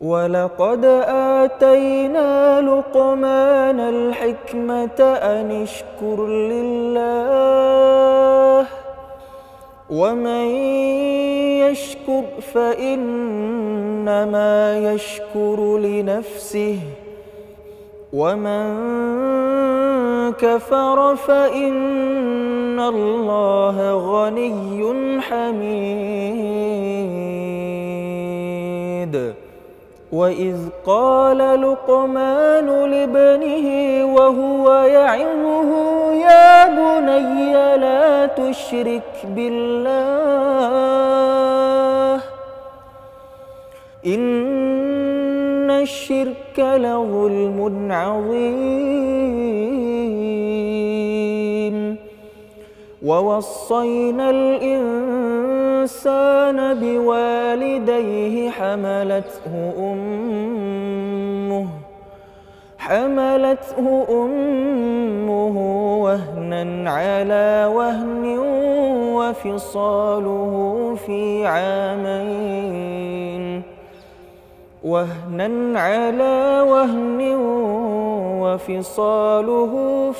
ولقد آتينا لقمان الحكمة أن اشكر لله ومن يشكر فإنما يشكر لنفسه ومن كفر فإن الله غني حميد وإذ قال لقمان لابنه وهو يعظه يا بني لا تشرك بالله إن الشرك لظلم عظيم ووصينا الإنسان الإنسان بوالديه حملته أمه حملته أمه وهنا على وهن وفصاله في عامين وهنا على وهن وفصاله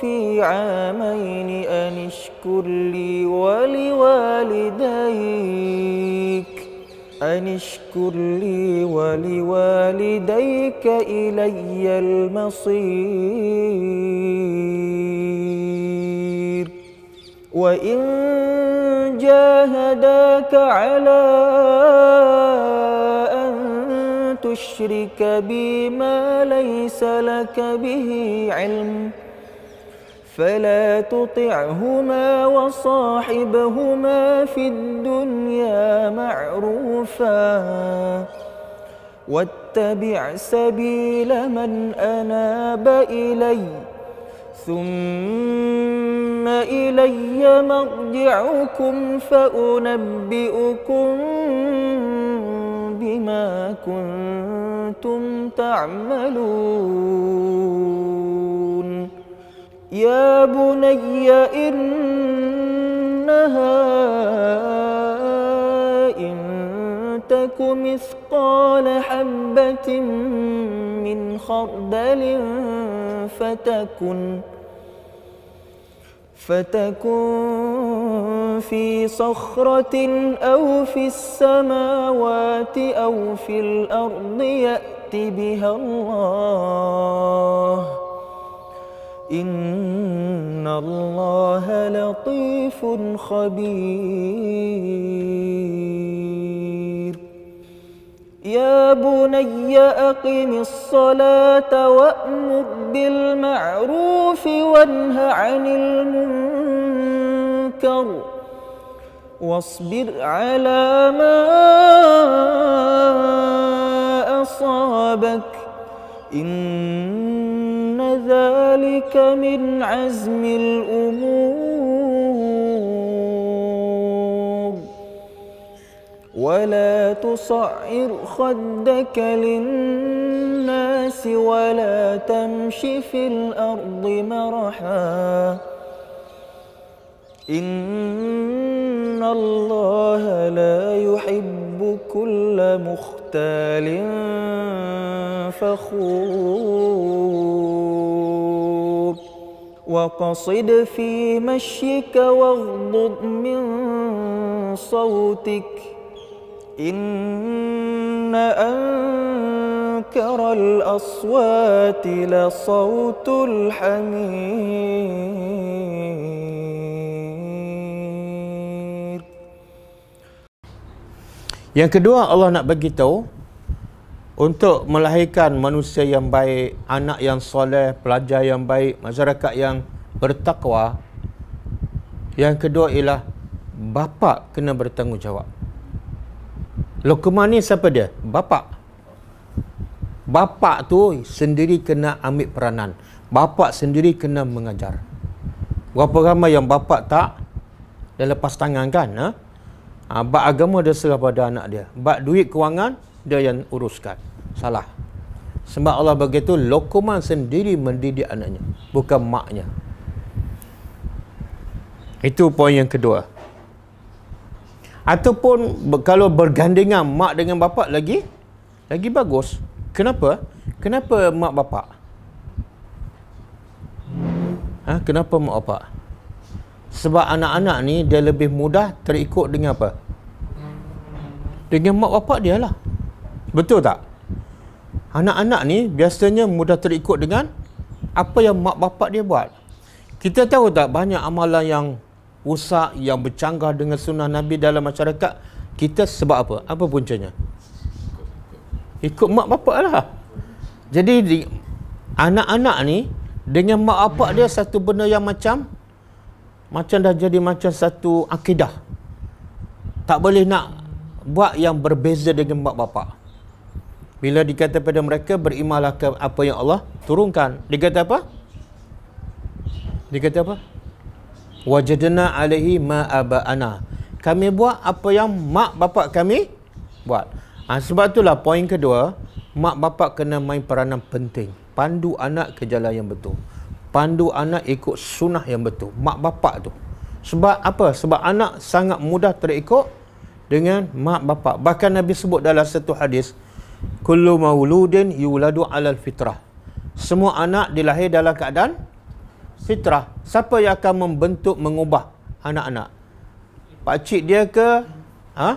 في عامين أن اشكر لي ولوالديك أن اشكر لي ولوالديك إلي المصير وإن جاهداك على تشرك بي ما ليس لك به علم فلا تطعهما وصاحبهما في الدنيا معروفا واتبع سبيل من اناب الي ثم الي مرجعكم فانبئكم بما كنتم تعملون يا بني إنها إن تك مثقال حبة من خردل فتكن فتكن في صخرة أو في السماوات أو في الأرض يأتي يأت بها الله إن الله لطيف خبير يا بني أقم الصلاة وأمر بالمعروف وانه عن المنكر واصبر على ما أصابك إن ذلك من عزم الأمور ولا تصعر خدك للناس ولا تمش في الأرض مرحا إن الله لا يحب كل مختال فخور وقصد في مشيك واغضض من صوتك إن أنكر الأصوات لصوت الحميد Yang kedua Allah nak bagi tahu untuk melahirkan manusia yang baik, anak yang soleh, pelajar yang baik, masyarakat yang bertakwa. Yang kedua ialah bapa kena bertanggungjawab. Lokman ni siapa dia? Bapa. Bapa tu sendiri kena ambil peranan. Bapa sendiri kena mengajar. Berapa ramai yang bapa tak dan lepas tangan kan? Ha? Ha, bab agama dia serah pada anak dia. Bab duit kewangan dia yang uruskan. Salah. Sebab Allah begitu, Lokman sendiri mendidik anaknya. Bukan maknya. Itu poin yang kedua. Ataupun kalau bergandingan mak dengan bapak lagi, lagi bagus. Kenapa? Kenapa mak bapak? Ha, kenapa mak bapak? Kenapa sebab anak-anak ni dia lebih mudah terikut dengan apa dengan mak bapak dia lah betul tak anak-anak ni biasanya mudah terikut dengan apa yang mak bapak dia buat kita tahu tak banyak amalan yang rusak yang bercanggah dengan sunnah Nabi dalam masyarakat kita sebab apa apa puncanya ikut mak bapak lah jadi di, anak-anak ni dengan mak bapak dia satu benda yang macam macam dah jadi macam satu akidah tak boleh nak buat yang berbeza dengan mak bapa. bila dikata pada mereka berimalah ke apa yang Allah turunkan dikata apa dikata apa wajadna alaihi ma abana kami buat apa yang mak bapak kami buat ha, sebab itulah poin kedua mak bapak kena main peranan penting pandu anak ke jalan yang betul pandu anak ikut sunnah yang betul mak bapak tu sebab apa sebab anak sangat mudah terikut dengan mak bapak bahkan nabi sebut dalam satu hadis kullu mauludin yuladu alal fitrah semua anak dilahir dalam keadaan fitrah siapa yang akan membentuk mengubah anak-anak pak cik dia ke ha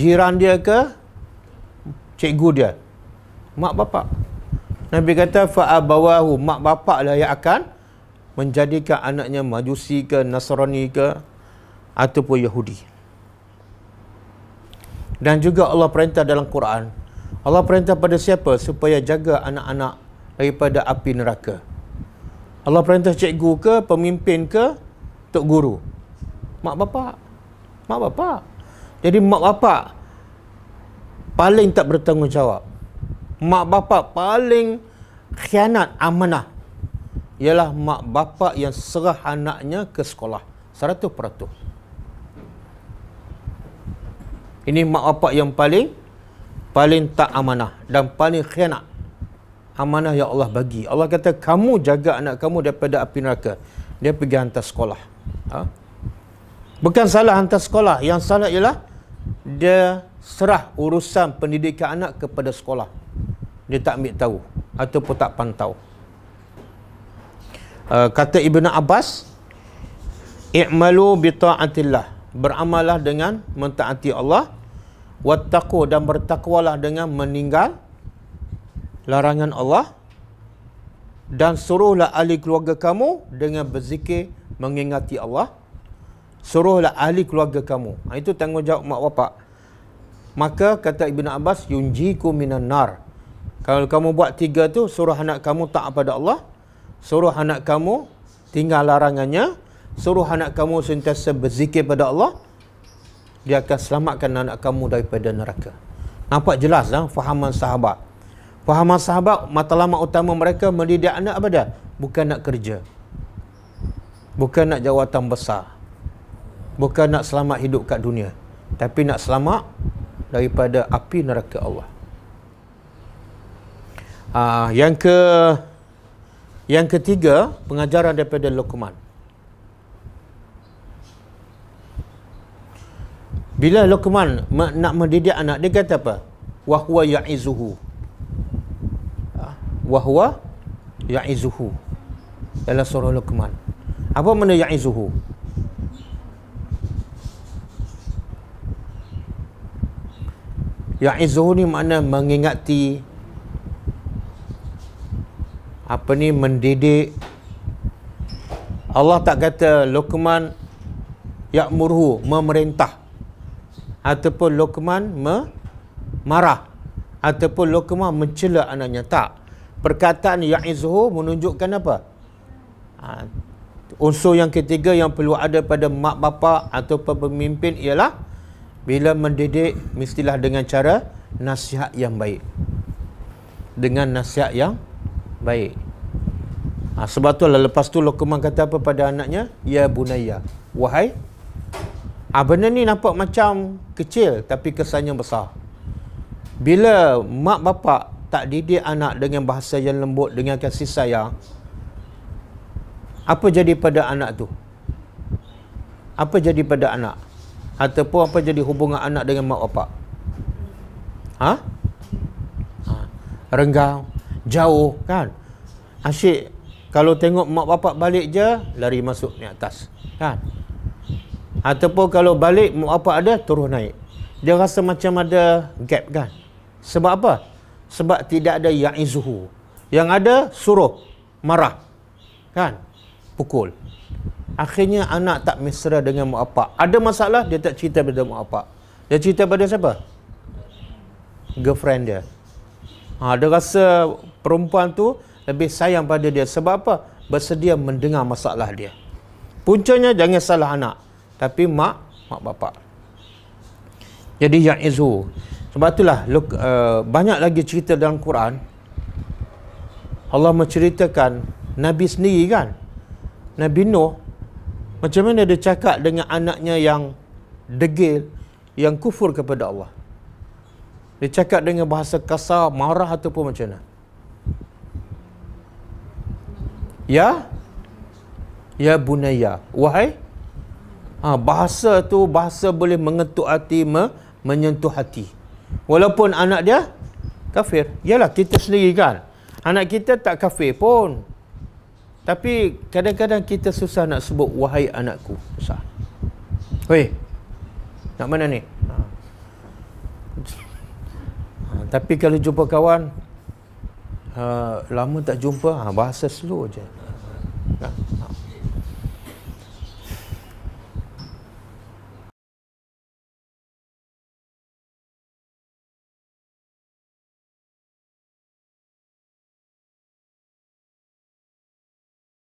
jiran dia ke cikgu dia mak bapak Nabi kata fa'abawahu mak bapak lah yang akan menjadikan anaknya majusi ke nasrani ke ataupun yahudi. Dan juga Allah perintah dalam Quran. Allah perintah pada siapa supaya jaga anak-anak daripada api neraka. Allah perintah cikgu ke, pemimpin ke, tok guru. Mak bapak. Mak bapak. Jadi mak bapak paling tak bertanggungjawab mak bapak paling khianat amanah ialah mak bapak yang serah anaknya ke sekolah 100%. Ini mak bapak yang paling paling tak amanah dan paling khianat amanah yang Allah bagi. Allah kata kamu jaga anak kamu daripada api neraka. Dia pergi hantar sekolah. Ha? Bukan salah hantar sekolah, yang salah ialah dia serah urusan pendidikan anak kepada sekolah dia tak ambil tahu ataupun tak pantau. Uh, kata Ibnu Abbas, "I'malu bi ta'atillah." Beramallah dengan mentaati Allah. Wattaqu dan bertakwalah dengan meninggal larangan Allah dan suruhlah ahli keluarga kamu dengan berzikir mengingati Allah. Suruhlah ahli keluarga kamu. Ha, itu tanggungjawab mak bapak. Maka kata Ibnu Abbas, "Yunjiku minan nar." Kalau kamu buat tiga tu, suruh anak kamu tak pada Allah. Suruh anak kamu tinggal larangannya. Suruh anak kamu sentiasa berzikir pada Allah. Dia akan selamatkan anak kamu daripada neraka. Nampak jelas lah fahaman sahabat. Fahaman sahabat, matlamat utama mereka mendidik anak apa dia? Bukan nak kerja. Bukan nak jawatan besar. Bukan nak selamat hidup kat dunia. Tapi nak selamat daripada api neraka Allah. Uh, yang ke yang ketiga, pengajaran daripada Luqman. Bila Luqman nak mendidik anak, dia kata apa? Wahwa ya'izuhu. Wahwa ya'izuhu. Dalam surah Luqman. Apa makna ya'izuhu? Ya'izuhu ni makna mengingati, apa ni mendidik Allah tak kata Luqman yakmurhu memerintah ataupun Luqman memarah ataupun Luqman mencela anaknya tak perkataan ya'izhu menunjukkan apa ha, unsur yang ketiga yang perlu ada pada mak bapa atau pemimpin ialah bila mendidik mestilah dengan cara nasihat yang baik dengan nasihat yang Baik. Ha, sebab tu lah lepas tu Lokman kata apa pada anaknya? Ya Bunaya. Wahai. Ha, benda ni nampak macam kecil tapi kesannya besar. Bila mak bapak tak didik anak dengan bahasa yang lembut, dengan kasih sayang, apa jadi pada anak tu? Apa jadi pada anak? Ataupun apa jadi hubungan anak dengan mak bapak? Ha? ha. Renggang jauh kan asyik kalau tengok mak bapak balik je lari masuk ni atas kan ataupun kalau balik mak bapak ada turun naik dia rasa macam ada gap kan sebab apa sebab tidak ada yang izuhu. yang ada suruh marah kan pukul akhirnya anak tak mesra dengan mak bapak ada masalah dia tak cerita pada mak bapak dia cerita pada siapa girlfriend dia ha, dia rasa perempuan tu lebih sayang pada dia sebab apa bersedia mendengar masalah dia puncanya jangan salah anak tapi mak mak bapak jadi yang izu sebab itulah look, uh, eh, banyak lagi cerita dalam Quran Allah menceritakan Nabi sendiri kan Nabi Nuh macam mana dia cakap dengan anaknya yang degil yang kufur kepada Allah dia cakap dengan bahasa kasar, marah ataupun macam mana? Ya? Ya bunaya. Wahai? Ha, bahasa tu, bahasa boleh mengetuk hati, me menyentuh hati. Walaupun anak dia kafir. Yalah, kita sendiri kan. Anak kita tak kafir pun. Tapi kadang-kadang kita susah nak sebut, wahai anakku. Susah. Weh, nak mana ni? Ha. Tapi kalau jumpa kawan uh, Lama tak jumpa ha, Bahasa slow je